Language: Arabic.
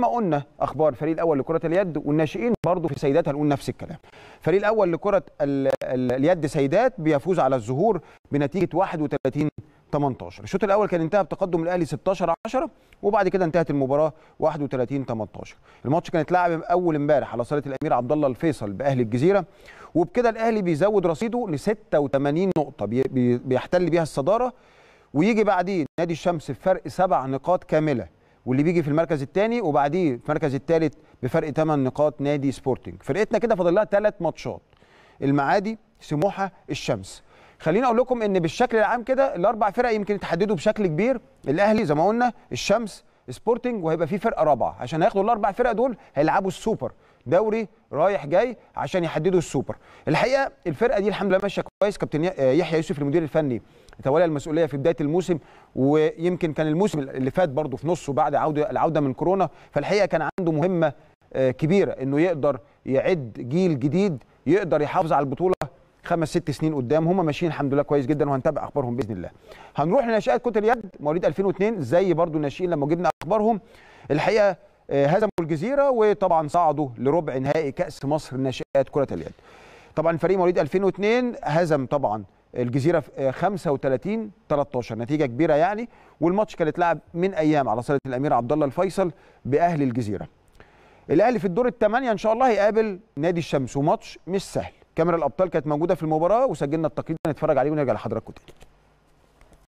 ما قلنا اخبار الفريق الاول لكره اليد والناشئين برضه في سيدات هنقول نفس الكلام الفريق الاول لكره الـ الـ اليد سيدات بيفوز على الزهور بنتيجه 31 18 الشوط الاول كان انتهى بتقدم الاهلي 16 10 وبعد كده انتهت المباراه 31 18 الماتش كان اتلعب اول امبارح على صاله الامير عبد الله الفيصل باهلي الجزيره وبكده الاهلي بيزود رصيده ل 86 نقطه بي... بيحتل بيها الصداره ويجي بعدين نادي الشمس بفرق سبع نقاط كامله واللي بيجي في المركز الثاني وبعديه في المركز الثالث بفرق 8 نقاط نادي سبورتنج فرقتنا كده فاضل لها ثلاث ماتشات المعادي سموحه الشمس خليني اقول لكم ان بالشكل العام كده الاربع فرق يمكن يتحددوا بشكل كبير الاهلي زي ما قلنا الشمس سبورتنج وهيبقى في فرقه رابعه عشان هياخدوا الاربع فرق دول هيلعبوا السوبر دوري رايح جاي عشان يحددوا السوبر الحقيقه الفرقه دي الحمد لله ماشيه كويس كابتن آه، يحيى يوسف المدير الفني يتولى المسؤوليه في بدايه الموسم ويمكن كان الموسم اللي فات برضه في نصه بعد عوده العوده من كورونا فالحقيقه كان عنده مهمه آه، كبيره انه يقدر يعد جيل جديد يقدر يحافظ على البطوله خمس ست سنين قدام هم ماشيين الحمد لله كويس جدا وهنتابع اخبارهم باذن الله. هنروح لناشئات كره اليد مواليد 2002 زي برضو الناشئين لما جبنا اخبارهم الحقيقه آه، هزموا الجزيره وطبعا صعدوا لربع نهائي كاس مصر ناشئات كره اليد. طبعا فريق مواليد 2002 هزم طبعا الجزيره 35 13 آه، نتيجه كبيره يعني والماتش كان اتلعب من ايام على صاله الامير عبد الله الفيصل باهل الجزيره الاهلي في الدور الثمانيه ان شاء الله هيقابل نادي الشمس وماتش مش سهل كاميرا الابطال كانت موجوده في المباراه وسجلنا التقرير نتفرج عليه ونرجع لحضراتكم تاني